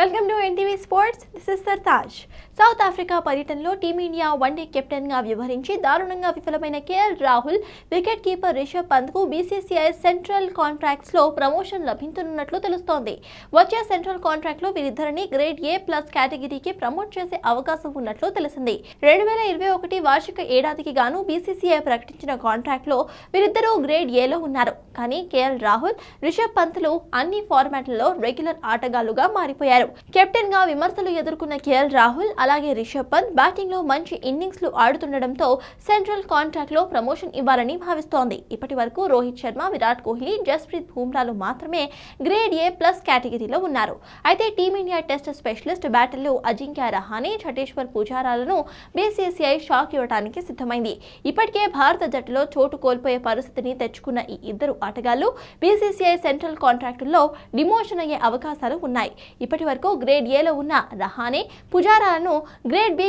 welcome to NTV sports this is Sartaj South Africa పర్యటనలో Team India one day కెప్టెన్గా వ్యవహరించి దారుణంగా విఫలమైన KL Rahul wicket keeper Rishabh పంత్కు బీసీసీఐ సెంట్రల్ కాంట్రాక్ట్స్లో ప్రమోషన్ లభించనున్నట్లు తెలుస్తోంది వచ్చే సెంట్రల్ కాంట్రాక్ట్లో వీరిద్దరిని గ్రేడ్ ఏ ప్లస్ కేటగిరీకి ప్రమోట్ చేసే అవకాశం ఉన్నట్లు తెలిసింది రెండు వేల ఇరవై ఒకటి వార్షిక ఏడాదికి గాను బీసీసీఐ ప్రకటించిన కాంట్రాక్ట్లో వీరిద్దరూ గ్రేడ్ ఏలో ఉన్నారు కానీ కేఎల్ రాహుల్ రిషబ్ పంత్లు అన్ని ఫార్మాట్లలో రెగ్యులర్ ఆటగాళ్లుగా మారిపోయారు చేశాడు కెప్టెన్ గా విమర్శలు ఎదుర్కొన్న కేఎల్ రాహుల్ అలాగే రిషబ్ పంత్ బ్యాటింగ్ లో మంచి ఇన్నింగ్స్ లు ఆడుతుండటంతో సెంట్రల్ కాంట్రాక్ట్ లో ప్రమోషన్ ఇవ్వాలని భావిస్తోంది ఇప్పటి వరకు రోహిత్ శర్మ విరాట్ కోహ్లీ జస్ప్రీత్ బుమ్రాలు మాత్రమే గ్రేడ్ ఏ ప్లస్ కేటగిరీలో ఉన్నారు అయితే టీమిండియా టెస్ట్ స్పెషలిస్ట్ బ్యాటర్లు అజింక్య రహానే ఛటేశ్వర్ పుజారాలను బీసీసీఐ షాక్ ఇవ్వడానికి సిద్ధమైంది ఇప్పటికే భారత జట్టులో చోటు కోల్పోయే పరిస్థితిని తెచ్చుకున్న ఈ ఇద్దరు ఆటగాళ్లు బీసీసీఐ సెంట్రల్ కాంట్రాక్టుల్లో డిమోషన్ అయ్యే అవకాశాలు ఉన్నాయి ఇప్పటి వరకు గ్రేడ్ ఏలో ఉన్న రహానే పుజారాలను గ్రేడ్ బి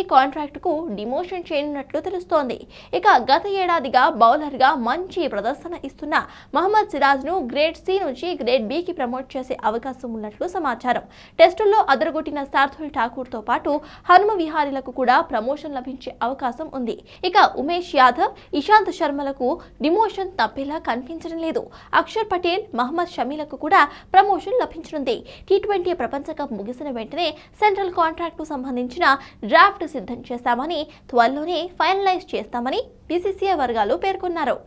కు డిమోషన్ చేయనున్నట్లు తెలుస్తోంది ఇక గత ఏడాదిగా బౌలర్గా మంచి ప్రదర్శన ఇస్తున్న మహమ్మద్ సిరాజ్ను గ్రేడ్ సి నుంచి గ్రేడ్ బికి ప్రమోట్ చేసే అవకాశం ఉన్నట్లు సమాచారం టెస్టుల్లో అదరగొట్టిన ఠాకూర్ ఠాకూర్తో పాటు హనుమ విహారీలకు కూడా ప్రమోషన్ లభించే అవకాశం ఉంది ఇక ఉమేష్ యాదవ్ ఇశాంత్ శర్మలకు డిమోషన్ తప్పేలా కనిపించడం లేదు అక్షర్ పటేల్ మహమ్మద్ షమీలకు కూడా ప్రమోషన్ లభించనుంది టీ ట్వంటీ ప్రపంచ కప్ వర్క్ ముగిసిన వెంటనే సెంట్రల్ కాంట్రాక్టు సంబంధించిన డ్రాఫ్ట్ సిద్ధం చేస్తామని త్వరలోనే ఫైనలైజ్ చేస్తామని బీసీసీఐ వర్గాలు పేర్కొన్నారు